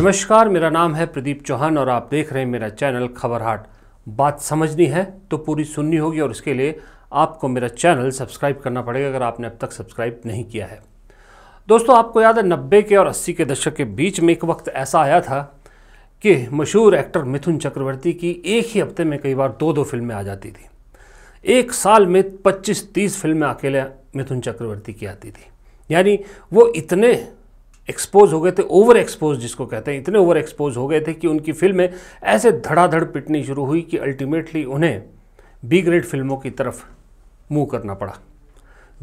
नमस्कार मेरा नाम है प्रदीप चौहान और आप देख रहे हैं मेरा चैनल खबर हाट बात समझनी है तो पूरी सुननी होगी और उसके लिए आपको मेरा चैनल सब्सक्राइब करना पड़ेगा अगर आपने अब तक सब्सक्राइब नहीं किया है दोस्तों आपको याद है नब्बे के और अस्सी के दशक के बीच में एक वक्त ऐसा आया था कि मशहूर एक्टर मिथुन चक्रवर्ती की एक ही हफ्ते में कई बार दो दो फिल्में आ जाती थी एक साल में पच्चीस तीस फिल्में अकेले मिथुन चक्रवर्ती की आती थी यानी वो इतने एक्सपोज हो गए थे ओवर एक्सपोज जिसको कहते हैं इतने ओवर एक्सपोज हो गए थे कि उनकी फिल्में ऐसे धड़ाधड़ पिटनी शुरू हुई कि अल्टीमेटली उन्हें बी ग्रेड फिल्मों की तरफ मुंह करना पड़ा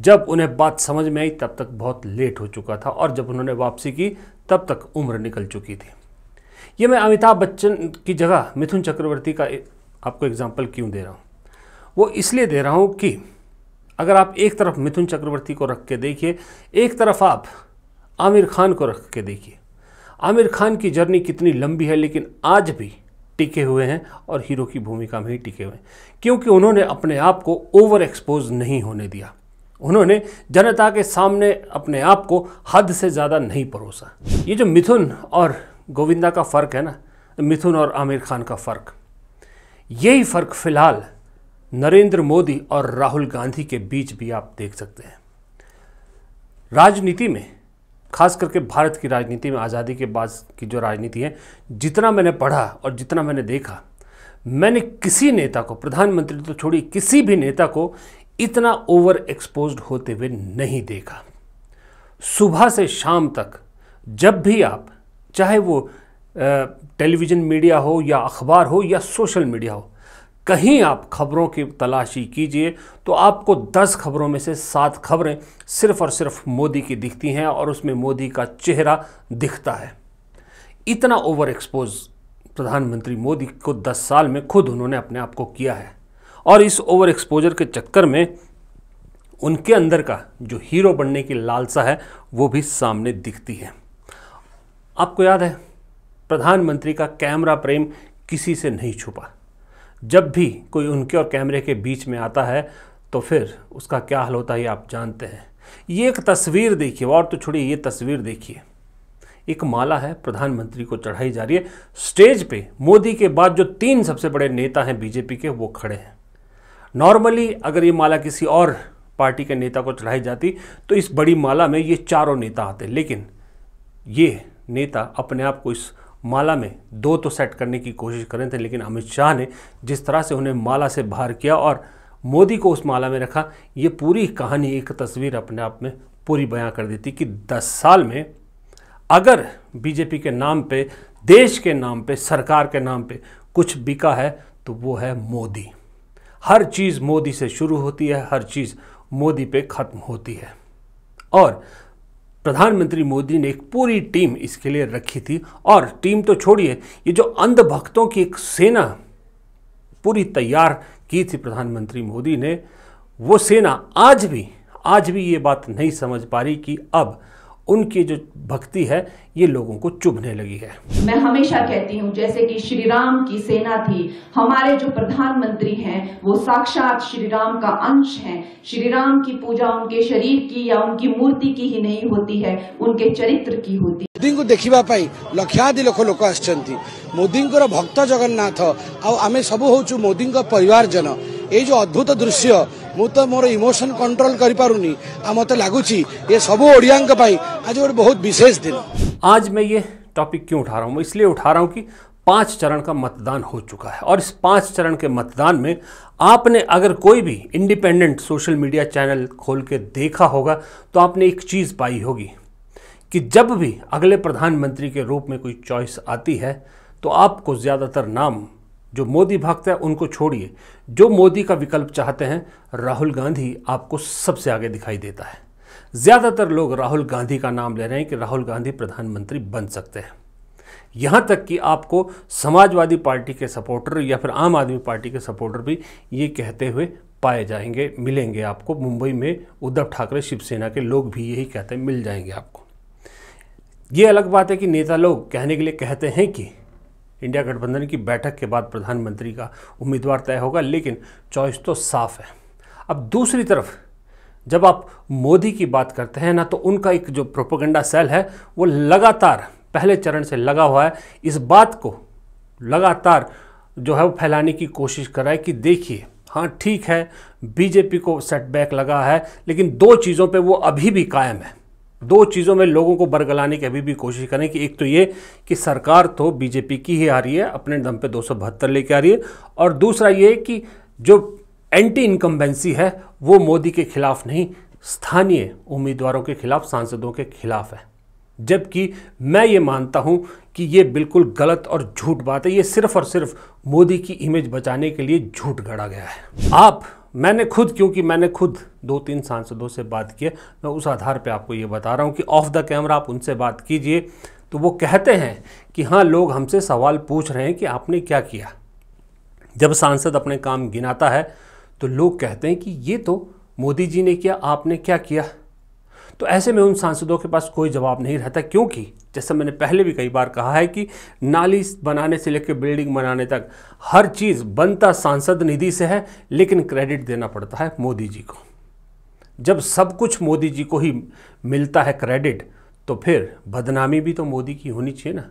जब उन्हें बात समझ में आई तब तक बहुत लेट हो चुका था और जब उन्होंने वापसी की तब तक उम्र निकल चुकी थी ये मैं अमिताभ बच्चन की जगह मिथुन चक्रवर्ती का आपको एग्जाम्पल क्यों दे रहा हूँ वो इसलिए दे रहा हूँ कि अगर आप एक तरफ मिथुन चक्रवर्ती को रख के देखिए एक तरफ आप आमिर खान को रख के देखिए आमिर खान की जर्नी कितनी लंबी है लेकिन आज भी टिके हुए हैं और हीरो की भूमिका में ही टिके हुए हैं क्योंकि उन्होंने अपने आप को ओवर एक्सपोज नहीं होने दिया उन्होंने जनता के सामने अपने आप को हद से ज़्यादा नहीं परोसा ये जो मिथुन और गोविंदा का फ़र्क है ना मिथुन और आमिर खान का फ़र्क यही फ़र्क फ़िलहाल नरेंद्र मोदी और राहुल गांधी के बीच भी आप देख सकते हैं राजनीति में खास करके भारत की राजनीति में आज़ादी के बाद की जो राजनीति है जितना मैंने पढ़ा और जितना मैंने देखा मैंने किसी नेता को प्रधानमंत्री तो छोड़ी किसी भी नेता को इतना ओवर एक्सपोज होते हुए नहीं देखा सुबह से शाम तक जब भी आप चाहे वो टेलीविज़न मीडिया हो या अखबार हो या सोशल मीडिया हो कहीं आप खबरों की तलाशी कीजिए तो आपको 10 खबरों में से सात खबरें सिर्फ और सिर्फ मोदी की दिखती हैं और उसमें मोदी का चेहरा दिखता है इतना ओवर एक्सपोज प्रधानमंत्री मोदी को 10 साल में खुद उन्होंने अपने आप को किया है और इस ओवर एक्सपोजर के चक्कर में उनके अंदर का जो हीरो बनने की लालसा है वो भी सामने दिखती है आपको याद है प्रधानमंत्री का कैमरा प्रेम किसी से नहीं छुपा जब भी कोई उनके और कैमरे के बीच में आता है तो फिर उसका क्या हाल होता है आप जानते हैं ये एक तस्वीर देखिए और तो छोड़िए ये तस्वीर देखिए एक माला है प्रधानमंत्री को चढ़ाई जा रही है स्टेज पे मोदी के बाद जो तीन सबसे बड़े नेता हैं बीजेपी के वो खड़े हैं नॉर्मली अगर ये माला किसी और पार्टी के नेता को चढ़ाई जाती तो इस बड़ी माला में ये चारों नेता आते लेकिन ये नेता अपने आप को इस माला में दो तो सेट करने की कोशिश करें थे लेकिन अमित शाह ने जिस तरह से उन्हें माला से बाहर किया और मोदी को उस माला में रखा ये पूरी कहानी एक तस्वीर अपने आप में पूरी बयां कर देती कि 10 साल में अगर बीजेपी के नाम पे देश के नाम पे सरकार के नाम पे कुछ बिका है तो वो है मोदी हर चीज़ मोदी से शुरू होती है हर चीज़ मोदी पे ख़त्म होती है और प्रधानमंत्री मोदी ने एक पूरी टीम इसके लिए रखी थी और टीम तो छोड़िए ये जो अंधभक्तों की एक सेना पूरी तैयार की थी प्रधानमंत्री मोदी ने वो सेना आज भी आज भी ये बात नहीं समझ पा रही कि अब उनकी जो भक्ति है ये लोगों को चुभने लगी है मैं हमेशा कहती हूँ जैसे कि श्री राम की सेना थी हमारे जो प्रधानमंत्री हैं वो साक्षात श्री राम का अंश हैं श्री राम की पूजा उनके शरीर की या उनकी मूर्ति की ही नहीं होती है उनके चरित्र की होती है मोदी को देखा लक्षाधि लक्ष लोक आसती भक्त जगन्नाथ आम सब हूँ मोदी परिवार जन ये जो अद्भुत दृश्य ମୁଁ ତ ମୋର ଇମୋସନ୍ କଣ୍ଟ୍ରୋଲ କରିପାରୁନି ଆଉ ମୋତେ ଲାଗୁଛି ଏ ସବୁ ଓଡ଼ିଆଙ୍କ ପାଇଁ ଆଜି ଗୋଟେ आज मैं ये टॉपिक क्यों उठा रहा हूँ मैं इसलिए उठा रहा हूँ कि पाँच चरण का मतदान हो चुका है और इस पाँच चरण के मतदान में आपने अगर कोई भी इंडिपेंडेंट सोशल मीडिया चैनल खोल के देखा होगा तो आपने एक चीज़ पाई होगी कि जब भी अगले प्रधानमंत्री के रूप में कोई चॉइस आती है तो आपको ज़्यादातर नाम जो मोदी भक्त है उनको छोड़िए जो मोदी का विकल्प चाहते हैं राहुल गांधी आपको सबसे आगे दिखाई देता है ज़्यादातर लोग राहुल गांधी का नाम ले रहे हैं कि राहुल गांधी प्रधानमंत्री बन सकते हैं यहां तक कि आपको समाजवादी पार्टी के सपोर्टर या फिर आम आदमी पार्टी के सपोर्टर भी ये कहते हुए पाए जाएंगे मिलेंगे आपको मुंबई में उद्धव ठाकरे शिवसेना के लोग भी यही कहते हैं मिल जाएंगे आपको ये अलग बात है कि नेता लोग कहने के लिए कहते हैं कि इंडिया गठबंधन की बैठक के बाद प्रधानमंत्री का उम्मीदवार तय होगा लेकिन चॉइस तो साफ है अब दूसरी तरफ जब आप मोदी की बात करते हैं ना तो उनका एक जो प्रोपोगंडा सेल है वो लगातार पहले चरण से लगा हुआ है इस बात को लगातार जो है वो फैलाने की कोशिश कर रहा है कि देखिए हाँ ठीक है बीजेपी को सेटबैक लगा है लेकिन दो चीज़ों पे वो अभी भी कायम है दो चीज़ों में लोगों को बरगलाने की अभी भी कोशिश करें कि एक तो ये कि सरकार तो बीजेपी की ही आ रही है अपने दम पे दो लेके आ रही है और दूसरा ये कि जो एंटी इनकम्बेंसी है वो मोदी के खिलाफ नहीं स्थानीय उम्मीदवारों के खिलाफ सांसदों के खिलाफ है जबकि मैं ये मानता हूँ कि ये बिल्कुल गलत और झूठ बात है ये सिर्फ और सिर्फ मोदी की इमेज बचाने के लिए झूठ गढ़ा गया है आप मैंने खुद क्योंकि मैंने खुद दो तीन सांसदों से बात की मैं उस आधार पर आपको ये बता रहा हूँ कि ऑफ द कैमरा आप उनसे बात कीजिए तो वो कहते हैं कि हाँ लोग हमसे सवाल पूछ रहे हैं कि आपने क्या किया जब सांसद अपने काम गिनाता है तो लोग कहते हैं कि ये तो मोदी जी ने किया आपने क्या किया तो ऐसे में उन सांसदों के पास कोई जवाब नहीं रहता क्योंकि जैसा मैंने पहले भी कई बार कहा है कि नाली बनाने से लेकर बिल्डिंग बनाने तक हर चीज़ बनता सांसद निधि से है लेकिन क्रेडिट देना पड़ता है मोदी जी को जब सब कुछ मोदी जी को ही मिलता है क्रेडिट तो फिर बदनामी भी तो मोदी की होनी चाहिए ना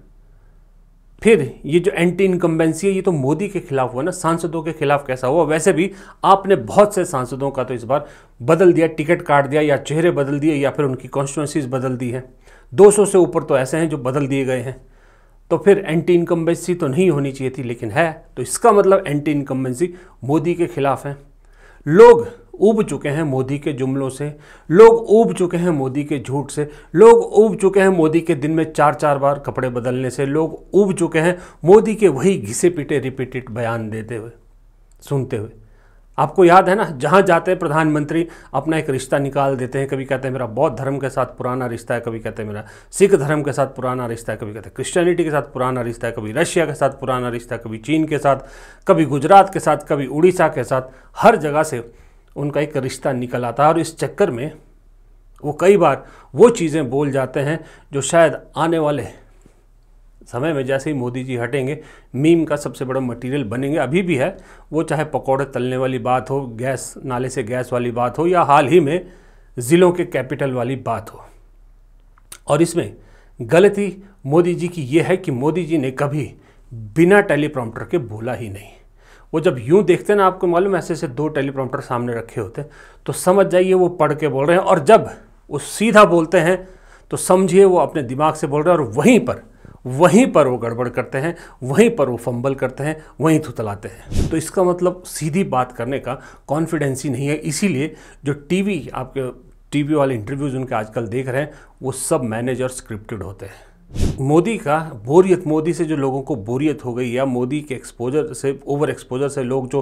फिर ये जो एंटी इनकम्बेंसी है ये तो मोदी के खिलाफ हुआ ना सांसदों के खिलाफ कैसा हुआ वैसे भी आपने बहुत से सांसदों का तो इस बार बदल दिया टिकट काट दिया या चेहरे बदल दिए या फिर उनकी कॉन्स्टिट्यूंसीज बदल दी है 200 से ऊपर तो ऐसे हैं जो बदल दिए गए हैं तो फिर एंटी इनकम्बेंसी तो नहीं होनी चाहिए थी लेकिन है तो इसका मतलब एंटी इनकम्बेंसी मोदी के खिलाफ है लोग उब चुके हैं मोदी के जुमलों से लोग उब चुके हैं मोदी के झूठ से लोग उब चुके हैं मोदी के दिन में चार चार बार कपड़े बदलने से लोग उब चुके हैं मोदी के वही घिसे पीटे रिपीटेड बयान देते हुए सुनते हुए आपको याद है ना जहाँ जाते हैं प्रधानमंत्री अपना एक रिश्ता निकाल देते हैं कभी कहते हैं मेरा बौद्ध धर्म के साथ पुराना रिश्ता है कभी कहते हैं मेरा सिख धर्म के साथ पुराना रिश्ता है कभी कहते हैं क्रिश्चियनिटी के साथ पुराना रिश्ता है कभी रशिया के साथ पुराना रिश्ता है कभी चीन के साथ कभी गुजरात के साथ कभी उड़ीसा के साथ हर जगह से उनका एक रिश्ता निकल आता है और इस चक्कर में वो कई बार वो चीज़ें बोल जाते हैं जो शायद आने वाले समय में जैसे ही मोदी जी हटेंगे मीम का सबसे बड़ा मटेरियल बनेंगे अभी भी है वो चाहे पकौड़े तलने वाली बात हो गैस नाले से गैस वाली बात हो या हाल ही में ज़िलों के कैपिटल वाली बात हो और इसमें गलती मोदी जी की ये है कि मोदी जी ने कभी बिना टेलीप्रॉम्प्टर के बोला ही नहीं वो जब यूँ देखते हैं ना आपको मालूम ऐसे ऐसे दो टेलीप्रॉम्प्टर सामने रखे होते हैं तो समझ जाइए वो पढ़ के बोल रहे हैं और जब वो सीधा बोलते हैं तो समझिए वो अपने दिमाग से बोल रहे हैं और वहीं पर वहीं पर वो गड़बड़ करते हैं वहीं पर वो फंबल करते हैं वहीं थुतलाते हैं तो इसका मतलब सीधी बात करने का कॉन्फिडेंस ही नहीं है इसीलिए जो टीवी आपके टीवी वाले इंटरव्यूज़ उनके आजकल देख रहे हैं वो सब मैनेजर स्क्रिप्टेड होते हैं मोदी का बोरियत मोदी से जो लोगों को बोरियत हो गई या मोदी के एक्सपोजर से ओवर एक्सपोजर से लोग जो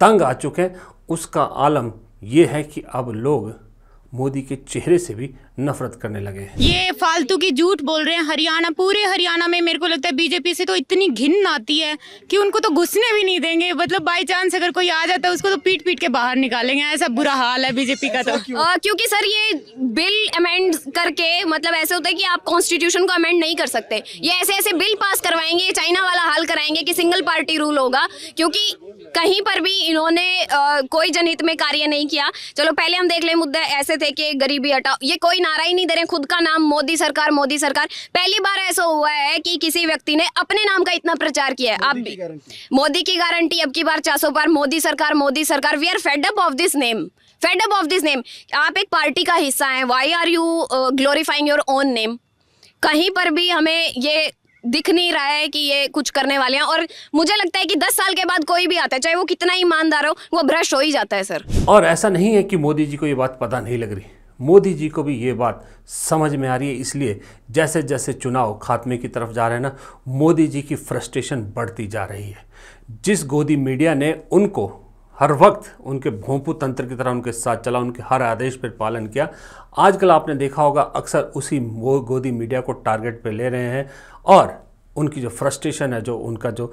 तंग आ चुके हैं उसका आलम यह है कि अब लोग मोदी के चेहरे से भी नफरत करने लगे हैं ये फालतू की झूठ बोल रहे हैं हरियाणा पूरे हरियाणा में मेरे को लगता है बीजेपी से तो इतनी घिन आती है कि उनको तो घुसने भी नहीं देंगे मतलब बाई चांस अगर कोई आ जाता है उसको तो पीट पीट के बाहर निकालेंगे ऐसा बुरा हाल है बीजेपी का तो क्योंकि सर ये बिल अमेंड करके मतलब ऐसे होता है की आप कॉन्स्टिट्यूशन को अमेंड नहीं कर सकते ये ऐसे ऐसे बिल पास करवाएंगे चाइना वाला हाल कराएंगे की सिंगल पार्टी रूल होगा क्योंकि कहीं पर भी इन्होंने कोई जनहित में कार्य नहीं किया चलो पहले हम देख ले मुद्दे ऐसे थे कि गरीबी हटाओ ये कोई नारा ही नहीं दे रहे खुद का नाम मोदी सरकार मोदी सरकार पहली बार ऐसा हुआ है कि किसी व्यक्ति ने अपने नाम का इतना प्रचार किया है अब मोदी की गारंटी अब की बार चार बार मोदी सरकार मोदी सरकार we are fed up of this name fed up of this name आप एक पार्टी का हिस्सा है why are you glorifying your own name कहीं पर भी हमें ये दिख नहीं रहा है कि ये कुछ करने वाले हैं और मुझे लगता है कि 10 साल के बाद कोई भी आता है चाहे वो कितना ईमानदार हो वो भ्रष्ट हो ही जाता है सर और ऐसा नहीं है कि मोदी जी को ये बात पता नहीं लग रही मोदी जी को भी ये बात समझ में आ रही है इसलिए जैसे जैसे चुनाव खात्मे की तरफ जा रहे हैं ना मोदी जी की फ्रस्ट्रेशन बढ़ती जा रही है जिस गोदी मीडिया ने उनको हर वक्त उनके भोंपू तंत्र की तरह उनके साथ चला उनके हर आदेश पर पालन किया आजकल आपने देखा होगा अक्सर उसी गोदी मीडिया को टारगेट पर ले रहे हैं और उनकी जो फ्रस्ट्रेशन है जो उनका जो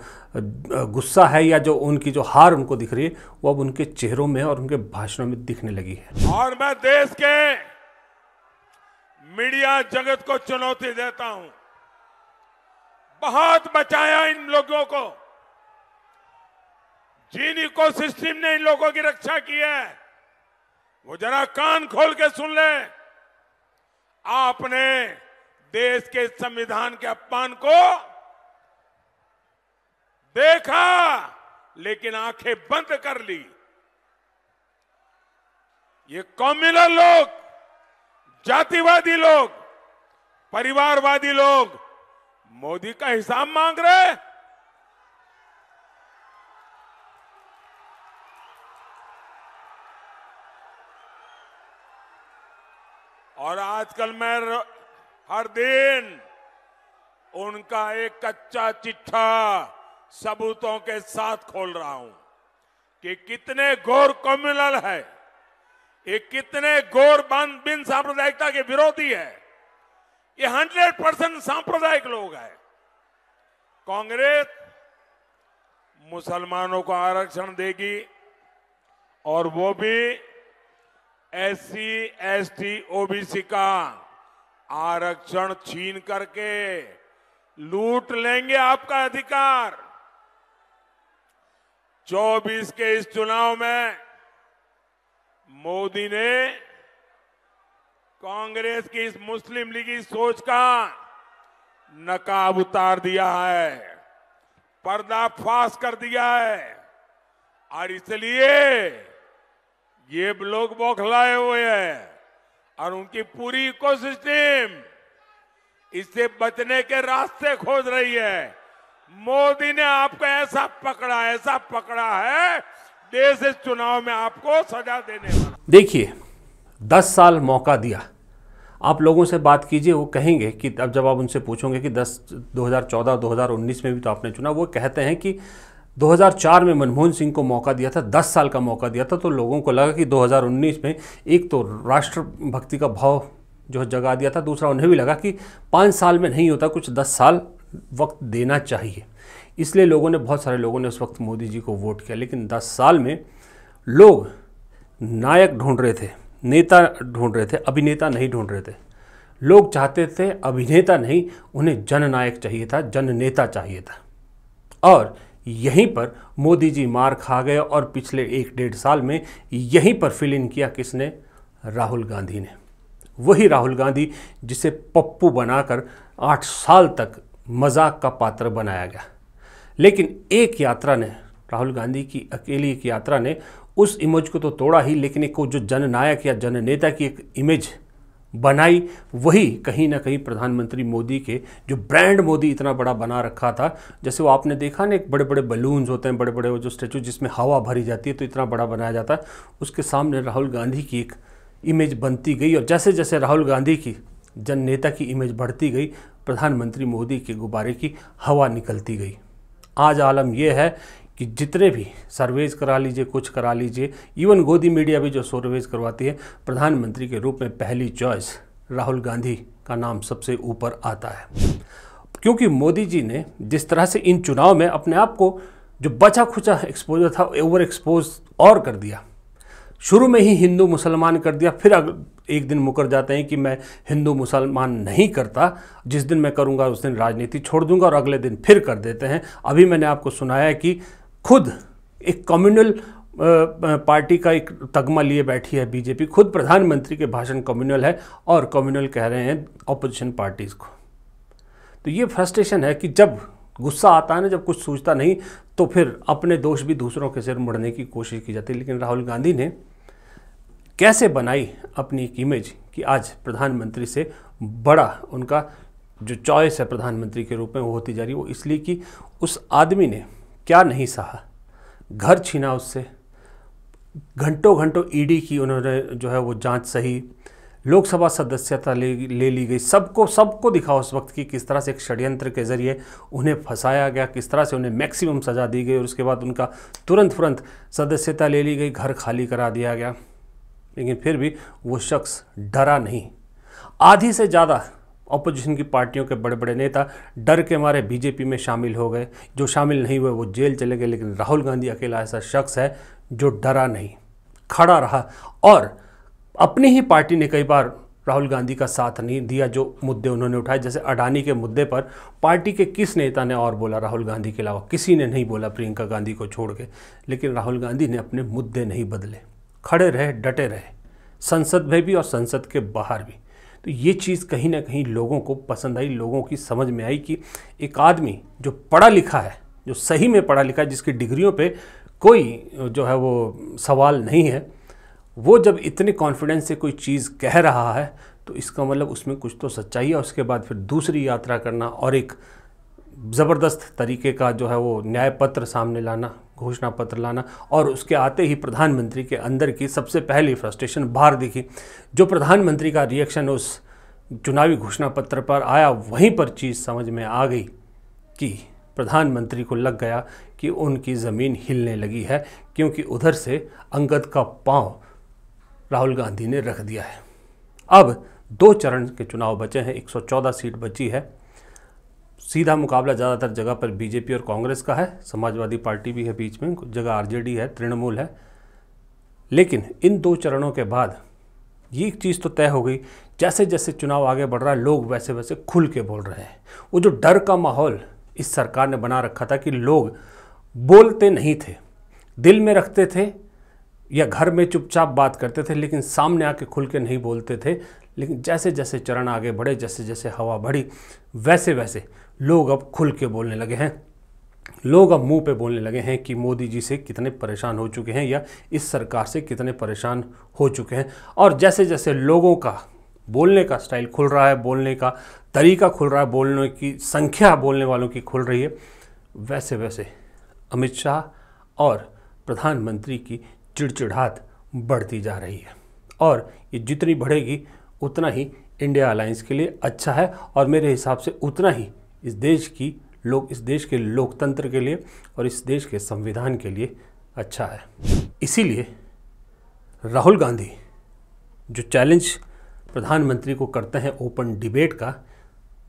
गुस्सा है या जो उनकी जो हार उनको दिख रही है वो अब उनके चेहरों में और उनके भाषणों में दिखने लगी है और मैं देश के मीडिया जगत को चुनौती देता हूं बहुत बचाया इन लोगों को जिन इको सिस्टम ने इन लोगों की रक्षा की है वो जरा कान खोल के सुन ले आपने देश के संविधान के अपमान को देखा लेकिन आंखें बंद कर ली ये कॉम्युनल लोग जातिवादी लोग परिवारवादी लोग मोदी का हिसाब मांग रहे हैं आजकल मैं हर दिन उनका एक कच्चा चिट्ठा सबूतों के साथ खोल रहा हूं कि कितने घोर कम्युनल है ये कितने घोर बिन सांप्रदायिकता के विरोधी है ये हंड्रेड परसेंट सांप्रदायिक लोग हैं कांग्रेस मुसलमानों को आरक्षण देगी और वो भी एससी एसटी ओबीसी का आरक्षण छीन करके लूट लेंगे आपका अधिकार 24 के इस चुनाव में मोदी ने कांग्रेस की इस मुस्लिम लीग की सोच का नकाब उतार दिया है पर्दाफाश कर दिया है और इसलिए ये लोग बौखलाए हुए हैं और उनकी पूरी इकोसिस्टम इससे बचने के रास्ते खोज रही है मोदी ने आपको ऐसा पकड़ा ऐसा पकड़ा है देश इस चुनाव में आपको सजा देने वाला देखिए दस साल मौका दिया आप लोगों से बात कीजिए वो कहेंगे कि अब जब आप उनसे पूछोंगे कि 10 2014 2019 में भी तो आपने चुना वो कहते हैं कि 2004 में मनमोहन सिंह को मौका दिया था 10 साल का मौका दिया था तो लोगों को लगा कि 2019 में एक तो राष्ट्रभक्ति का भाव जो जगा दिया था दूसरा उन्हें भी लगा कि पाँच साल में नहीं होता कुछ दस साल वक्त देना चाहिए इसलिए लोगों ने बहुत सारे लोगों ने उस वक्त मोदी जी को वोट किया लेकिन दस साल में लोग नायक ढूंढ रहे थे नेता ढूंढ रहे थे अभिनेता नहीं ढूंढ रहे थे लोग चाहते थे अभिनेता नहीं उन्हें जननायक चाहिए था जननेता चाहिए था और यहीं पर मोदी जी मार खा गए और पिछले एक डेढ़ साल में यहीं पर फिल इन किया किसने राहुल गांधी ने वही राहुल गांधी जिसे पप्पू बनाकर आठ साल तक मजाक का पात्र बनाया गया लेकिन एक यात्रा ने राहुल गांधी की अकेली एक यात्रा ने उस इमेज को तो तोड़ा ही लेकिन एक को जो जननायक या जननेता की एक इमेज बनाई वही कहीं ना कहीं प्रधानमंत्री मोदी के जो ब्रांड मोदी इतना बड़ा बना रखा था जैसे वो आपने देखा ना एक बड़े बड़े बलून्स होते हैं बड़े बड़े वो जो स्टैचू जिसमें हवा भरी जाती है तो इतना बड़ा बनाया जाता है उसके सामने राहुल गांधी की एक इमेज बनती गई और जैसे जैसे राहुल गांधी की जन नेता की इमेज बढ़ती गई प्रधानमंत्री मोदी के गुब्बारे की हवा निकलती गई आज आलम यह है कि जितने भी सर्वेज करा लीजिए कुछ करा लीजिए इवन गोदी मीडिया भी जो सर्वेज करवाती है प्रधानमंत्री के रूप में पहली चॉइस राहुल गांधी का नाम सबसे ऊपर आता है क्योंकि मोदी जी ने जिस तरह से इन चुनाव में अपने आप को जो बचा खुचा एक्सपोजर था ओवर एक्सपोज और कर दिया शुरू में ही हिंदू मुसलमान कर दिया फिर एक दिन मुकर जाते हैं कि मैं हिंदू मुसलमान नहीं करता जिस दिन मैं करूंगा उस दिन राजनीति छोड़ दूंगा और अगले दिन फिर कर देते हैं अभी मैंने आपको सुनाया कि खुद एक कम्युनल पार्टी का एक तगमा लिए बैठी है बीजेपी खुद प्रधानमंत्री के भाषण कम्युनल है और कम्युनल कह रहे हैं अपोजिशन पार्टीज़ को तो ये फ्रस्ट्रेशन है कि जब गुस्सा आता है ना जब कुछ सोचता नहीं तो फिर अपने दोष भी दूसरों के सिर मुड़ने की कोशिश की जाती है लेकिन राहुल गांधी ने कैसे बनाई अपनी एक इमेज कि आज प्रधानमंत्री से बड़ा उनका जो चॉइस है प्रधानमंत्री के रूप में वो होती जा रही है वो इसलिए कि उस आदमी ने क्या नहीं सहा घर छीना उससे घंटों घंटों ईडी e की उन्होंने जो है वो जांच सही लोकसभा सदस्यता ले ले ली गई सबको सबको दिखा उस वक्त कि किस तरह से एक षड्यंत्र के जरिए उन्हें फंसाया गया किस तरह से उन्हें मैक्सिमम सज़ा दी गई और उसके बाद उनका तुरंत तुरंत सदस्यता ले ली गई घर खाली करा दिया गया लेकिन फिर भी वो शख्स डरा नहीं आधी से ज़्यादा अपोजिशन की पार्टियों के बड़े बड़े नेता डर के मारे बीजेपी में शामिल हो गए जो शामिल नहीं हुए वो जेल चले गए लेकिन राहुल गांधी अकेला ऐसा शख्स है जो डरा नहीं खड़ा रहा और अपनी ही पार्टी ने कई बार राहुल गांधी का साथ नहीं दिया जो मुद्दे उन्होंने उठाए जैसे अडानी के मुद्दे पर पार्टी के किस नेता ने और बोला राहुल गांधी के अलावा किसी ने नहीं बोला प्रियंका गांधी को छोड़ के लेकिन राहुल गांधी ने अपने मुद्दे नहीं बदले खड़े रहे डटे रहे संसद में भी और संसद के बाहर भी तो ये चीज़ कहीं ना कहीं लोगों को पसंद आई लोगों की समझ में आई कि एक आदमी जो पढ़ा लिखा है जो सही में पढ़ा लिखा है जिसकी डिग्रियों पे कोई जो है वो सवाल नहीं है वो जब इतने कॉन्फिडेंस से कोई चीज़ कह रहा है तो इसका मतलब उसमें कुछ तो सच्चाई है उसके बाद फिर दूसरी यात्रा करना और एक ज़बरदस्त तरीके का जो है वो न्याय पत्र सामने लाना घोषणा पत्र लाना और उसके आते ही प्रधानमंत्री के अंदर की सबसे पहली फ्रस्ट्रेशन बाहर दिखी जो प्रधानमंत्री का रिएक्शन उस चुनावी घोषणा पत्र पर आया वहीं पर चीज़ समझ में आ गई कि प्रधानमंत्री को लग गया कि उनकी ज़मीन हिलने लगी है क्योंकि उधर से अंगद का पांव राहुल गांधी ने रख दिया है अब दो चरण के चुनाव बचे हैं 114 सीट बची है सीधा मुकाबला ज़्यादातर जगह पर बीजेपी और कांग्रेस का है समाजवादी पार्टी भी है बीच में कुछ जगह आरजेडी है तृणमूल है लेकिन इन दो चरणों के बाद ये एक चीज़ तो तय हो गई जैसे जैसे चुनाव आगे बढ़ रहा है लोग वैसे वैसे खुल के बोल रहे हैं वो जो डर का माहौल इस सरकार ने बना रखा था कि लोग बोलते नहीं थे दिल में रखते थे या घर में चुपचाप बात करते थे लेकिन सामने आके खुल के नहीं बोलते थे लेकिन जैसे जैसे चरण आगे बढ़े जैसे जैसे हवा बढ़ी वैसे वैसे लोग अब खुल के बोलने लगे हैं लोग अब मुंह पे बोलने लगे हैं कि मोदी जी से कितने परेशान हो चुके हैं या इस सरकार से कितने परेशान हो चुके हैं और जैसे जैसे लोगों का बोलने का स्टाइल खुल रहा है बोलने का तरीका खुल रहा है बोलने की संख्या बोलने वालों की खुल रही है वैसे वैसे अमित शाह और प्रधानमंत्री की चिड़चिड़ाहट बढ़ती जा रही है और ये जितनी बढ़ेगी उतना ही इंडिया अलायंस के लिए अच्छा है और मेरे हिसाब से उतना ही इस देश की लोग इस देश के लोकतंत्र के लिए और इस देश के संविधान के लिए अच्छा है इसीलिए राहुल गांधी जो चैलेंज प्रधानमंत्री को करते हैं ओपन डिबेट का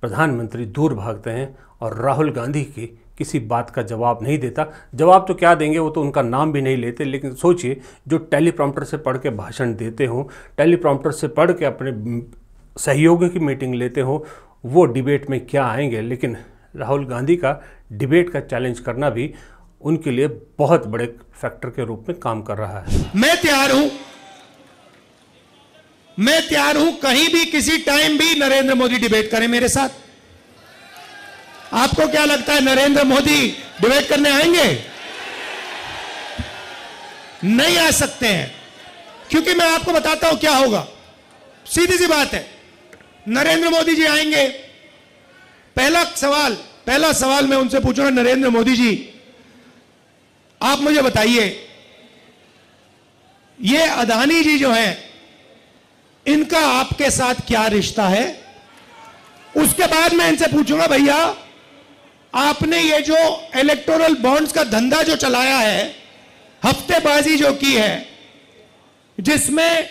प्रधानमंत्री दूर भागते हैं और राहुल गांधी की किसी बात का जवाब नहीं देता जवाब तो क्या देंगे वो तो उनका नाम भी नहीं लेते लेकिन सोचिए जो टेलीप्रॉम्प्टर से पढ़ के भाषण देते हों टेलीप्रॉम्प्टर से पढ़ के अपने सहयोगियों की मीटिंग लेते हों वो डिबेट में क्या आएंगे लेकिन राहुल गांधी का डिबेट का चैलेंज करना भी उनके लिए बहुत बड़े फैक्टर के रूप में काम कर रहा है मैं तैयार हूं मैं तैयार हूं कहीं भी किसी टाइम भी नरेंद्र मोदी डिबेट करें मेरे साथ आपको क्या लगता है नरेंद्र मोदी डिबेट करने आएंगे नहीं आ सकते हैं क्योंकि मैं आपको बताता हूं क्या होगा सीधी सी बात है नरेंद्र मोदी जी आएंगे पहला सवाल पहला सवाल मैं उनसे पूछूंगा नरेंद्र मोदी जी आप मुझे बताइए ये अदानी जी जो हैं इनका आपके साथ क्या रिश्ता है उसके बाद मैं इनसे पूछूंगा भैया आपने ये जो इलेक्टोरल बॉन्ड्स का धंधा जो चलाया है हफ्तेबाजी जो की है जिसमें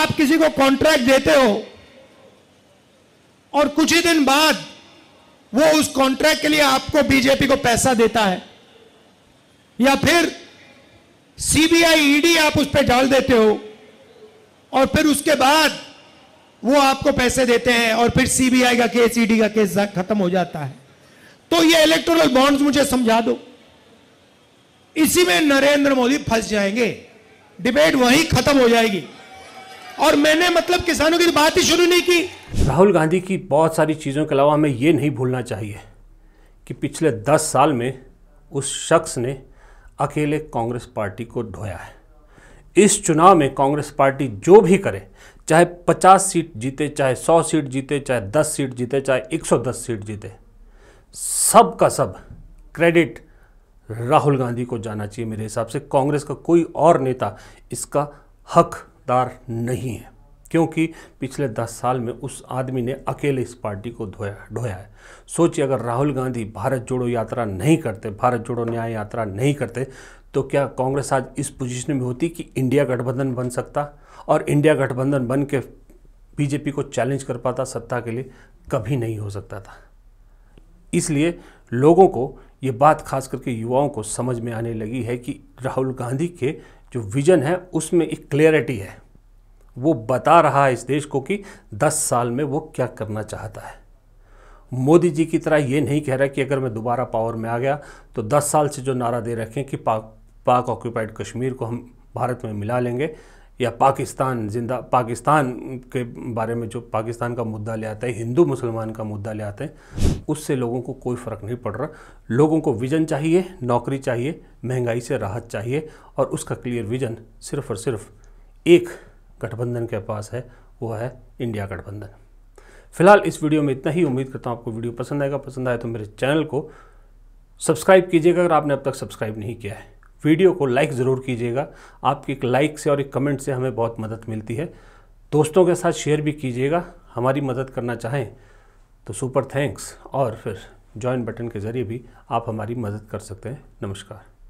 आप किसी को कॉन्ट्रैक्ट देते हो और कुछ ही दिन बाद वो उस कॉन्ट्रैक्ट के लिए आपको बीजेपी को पैसा देता है या फिर सीबीआई ईडी e आप उस पर डाल देते हो और फिर उसके बाद वो आपको पैसे देते हैं और फिर सीबीआई का केस ईडी e का केस खत्म हो जाता है तो ये इलेक्टोरल बॉन्ड्स मुझे समझा दो इसी में नरेंद्र मोदी फंस जाएंगे डिबेट वहीं खत्म हो जाएगी और मैंने मतलब किसानों की बात ही शुरू नहीं की राहुल गांधी की बहुत सारी चीज़ों के अलावा हमें ये नहीं भूलना चाहिए कि पिछले दस साल में उस शख्स ने अकेले कांग्रेस पार्टी को ढोया है इस चुनाव में कांग्रेस पार्टी जो भी करे चाहे 50 सीट जीते चाहे 100 सीट जीते चाहे 10 सीट जीते चाहे 110 सीट जीते सब का सब क्रेडिट राहुल गांधी को जाना चाहिए मेरे हिसाब से कांग्रेस का कोई और नेता इसका हक रफ्तार नहीं है क्योंकि पिछले दस साल में उस आदमी ने अकेले इस पार्टी को धोया ढोया है सोचिए अगर राहुल गांधी भारत जोड़ो यात्रा नहीं करते भारत जोड़ो न्याय यात्रा नहीं करते तो क्या कांग्रेस आज इस पोजीशन में होती कि इंडिया गठबंधन बन सकता और इंडिया गठबंधन बन के बीजेपी को चैलेंज कर पाता सत्ता के लिए कभी नहीं हो सकता था इसलिए लोगों को ये बात खास करके युवाओं को समझ में आने लगी है कि राहुल गांधी के जो विज़न है उसमें एक क्लियरिटी है वो बता रहा है इस देश को कि 10 साल में वो क्या करना चाहता है मोदी जी की तरह ये नहीं कह रहा कि अगर मैं दोबारा पावर में आ गया तो 10 साल से जो नारा दे रखें कि पाक पाक ऑक्यूपाइड कश्मीर को हम भारत में मिला लेंगे या पाकिस्तान जिंदा पाकिस्तान के बारे में जो पाकिस्तान का मुद्दा ले आता है हिंदू मुसलमान का मुद्दा ले आते हैं उससे लोगों को कोई फ़र्क नहीं पड़ रहा लोगों को विज़न चाहिए नौकरी चाहिए महंगाई से राहत चाहिए और उसका क्लियर विज़न सिर्फ और सिर्फ एक गठबंधन के पास है वो है इंडिया गठबंधन फिलहाल इस वीडियो में इतना ही उम्मीद करता हूँ आपको वीडियो पसंद आएगा पसंद आए तो मेरे चैनल को सब्सक्राइब कीजिएगा अगर आपने अब तक सब्सक्राइब नहीं किया है वीडियो को लाइक ज़रूर कीजिएगा आपकी एक लाइक से और एक कमेंट से हमें बहुत मदद मिलती है दोस्तों के साथ शेयर भी कीजिएगा हमारी मदद करना चाहें तो सुपर थैंक्स और फिर ज्वाइन बटन के ज़रिए भी आप हमारी मदद कर सकते हैं नमस्कार